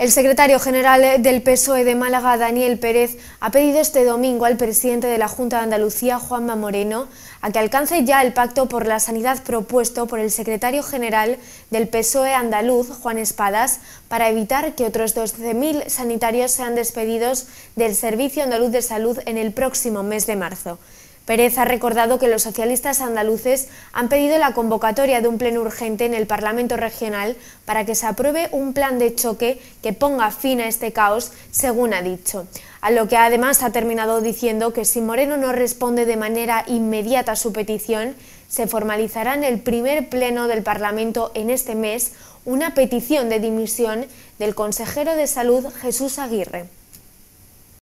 El secretario general del PSOE de Málaga, Daniel Pérez, ha pedido este domingo al presidente de la Junta de Andalucía, Juanma Moreno, a que alcance ya el pacto por la sanidad propuesto por el secretario general del PSOE andaluz, Juan Espadas, para evitar que otros 12.000 sanitarios sean despedidos del Servicio Andaluz de Salud en el próximo mes de marzo. Pérez ha recordado que los socialistas andaluces han pedido la convocatoria de un pleno urgente en el Parlamento Regional para que se apruebe un plan de choque que ponga fin a este caos, según ha dicho. A lo que además ha terminado diciendo que si Moreno no responde de manera inmediata a su petición, se formalizará en el primer pleno del Parlamento en este mes una petición de dimisión del consejero de Salud Jesús Aguirre.